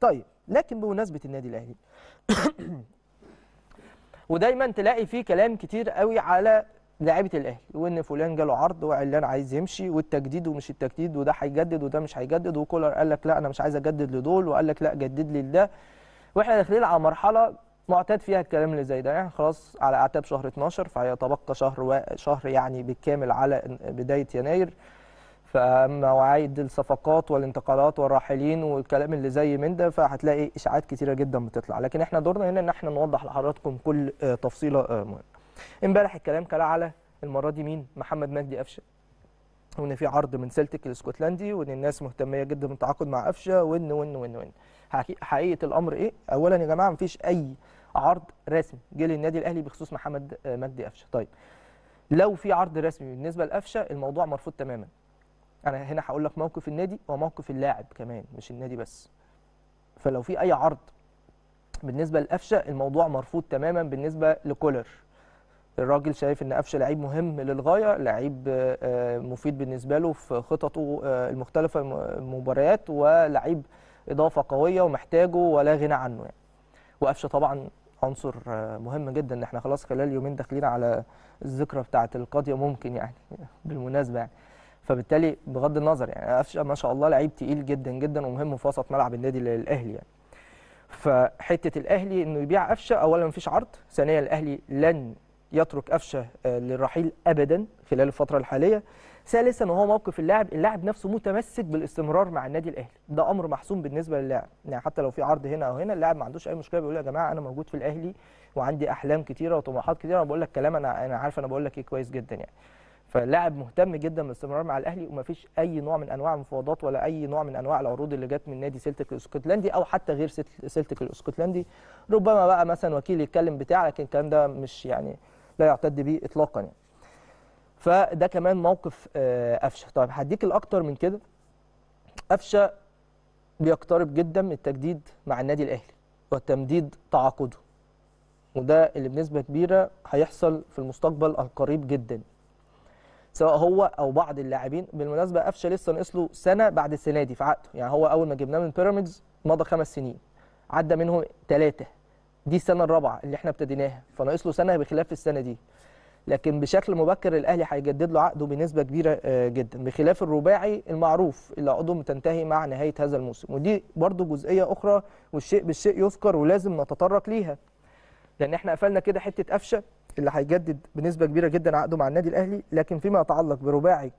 طيب لكن بمناسبة النادي الأهلي ودايما تلاقي فيه كلام كتير قوي على لعيبه الاهلي وان فلان جاله عرض وعلان عايز يمشي والتجديد ومش التجديد وده هيجدد وده مش هيجدد وكولر قال لك لا انا مش عايز اجدد لدول وقال لك لا جدد لي لده واحنا داخلين على مرحله معتاد فيها الكلام اللي زي ده يعني خلاص على اعتاب شهر 12 فهيتبقى شهر و... شهر يعني بالكامل على بدايه يناير فمواعيد الصفقات والانتقالات والراحلين والكلام اللي زي من ده فهتلاقي اشاعات كتيره جدا بتطلع لكن احنا دورنا هنا ان احنا نوضح لحضراتكم كل آه، تفصيله آه، مهمه امبارح الكلام كان على المره دي مين محمد مجدي قفشه وان في عرض من سلتك الاسكتلندي وان الناس مهتميه جدا بالتعاقد مع قفشه وان وان وان وان حقيقه الامر ايه اولا يا جماعه مفيش اي عرض رسمي جه للنادي الاهلي بخصوص محمد آه، مجدي قفشه طيب لو في عرض رسمي بالنسبه لقفشه الموضوع مرفوض تماما انا هنا هقول لك موقف النادي وموقف اللاعب كمان مش النادي بس فلو في اي عرض بالنسبه لقفشه الموضوع مرفوض تماما بالنسبه لكولر الراجل شايف ان قفشه لعيب مهم للغايه لعيب آه، مفيد بالنسبه له في خططه آه، المختلفه المباريات ولعيب اضافه قويه ومحتاجه ولا غنى عنه يعني وقفشه طبعا عنصر آه، مهم جدا ان احنا خلاص خلال يومين داخلين على الذكرى بتاعه القاضيه ممكن يعني بالمناسبه يعني فبالتالي بغض النظر يعني قفشه ما شاء الله لعيب تقيل جدا جدا ومهم في وسط ملعب النادي الاهلي يعني فحته الاهلي انه يبيع قفشه اولا مفيش عرض ثانيا الاهلي لن يترك قفشه آه، للرحيل ابدا خلال الفتره الحاليه ثالثا وهو موقف اللاعب اللاعب نفسه متمسك بالاستمرار مع النادي الاهلي ده امر محسوم بالنسبه للاعب يعني حتى لو في عرض هنا او هنا اللاعب ما عندوش اي مشكله بيقول يا جماعه انا موجود في الاهلي وعندي احلام كتيره وطموحات كتيره انا بقول لك كلام انا انا عارف انا بقول لك ايه كويس جدا يعني فلاعب مهتم جدا بالاستمرار مع الاهلي ومفيش اي نوع من انواع المفاوضات ولا اي نوع من انواع العروض اللي جت من نادي سلتك الاسكتلندي او حتى غير سلتك الاسكتلندي ربما بقى مثلا وكيل يتكلم بتاع لكن الكلام ده مش يعني لا يعتد به اطلاقا يعني فده كمان موقف آه، قفشه طيب هديك الاكتر من كده قفشه بيقترب جدا من التجديد مع النادي الاهلي وتمديد تعاقده وده اللي بنسبه كبيره هيحصل في المستقبل القريب جدا سواء هو او بعض اللاعبين بالمناسبه قفشه لسه ناقص له سنه بعد السنه دي في عقده يعني هو اول ما جبناه من بيراميدز مضى خمس سنين عدى منهم ثلاثه دي السنه الرابعه اللي احنا ابتديناها فناقص له سنه بخلاف السنه دي لكن بشكل مبكر الاهلي هيجدد له عقده بنسبه كبيره آه، جدا بخلاف الرباعي المعروف اللي عقده تنتهي مع نهايه هذا الموسم ودي برضو جزئيه اخرى والشيء بالشيء يذكر ولازم نتطرق ليها لان احنا قفلنا كده حته قفشه اللي هيجدد بنسبه كبيره جدا عقده مع النادي الاهلي لكن فيما يتعلق برباعي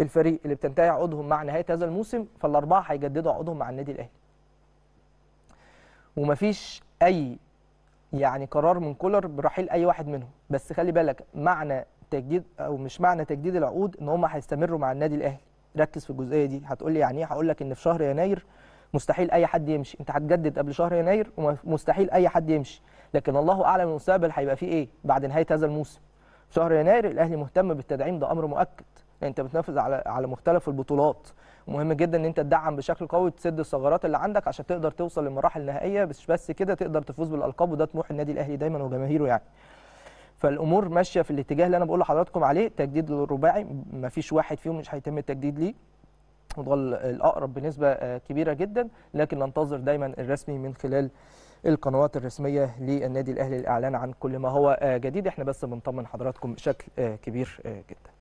الفريق اللي بتنتهي عقودهم مع نهايه هذا الموسم فالاربعه هيجددوا عقودهم مع النادي الاهلي ومفيش اي يعني قرار من كولر برحيل اي واحد منهم بس خلي بالك معنى تجديد او مش معنى تجديد العقود ان هم هيستمروا مع النادي الاهلي ركز في الجزئيه دي هتقول لي يعني ايه هقول لك ان في شهر يناير مستحيل اي حد يمشي انت هتجدد قبل شهر يناير ومستحيل اي حد يمشي لكن الله اعلم المستقبل هيبقى فيه ايه بعد نهايه هذا الموسم شهر يناير الاهلي مهتم بالتدعيم ده امر مؤكد يعني انت بتنافس على على مختلف البطولات ومهم جدا ان انت تدعم بشكل قوي تسد الثغرات اللي عندك عشان تقدر توصل للمراحل النهائيه بس بس كده تقدر تفوز بالالقاب وده طموح النادي الاهلي دايما وجماهيره يعني فالامور ماشيه في الاتجاه اللي انا بقول لحضراتكم عليه تجديد للرباعي مفيش واحد فيهم مش هيتم التجديد ليه وده الاقرب بنسبه آه، كبيره جدا لكن ننتظر دايما الرسمي من خلال القنوات الرسميه للنادي الاهلي الاعلان عن كل ما هو آه، جديد احنا بس بنطمن حضراتكم بشكل آه، كبير آه، جدا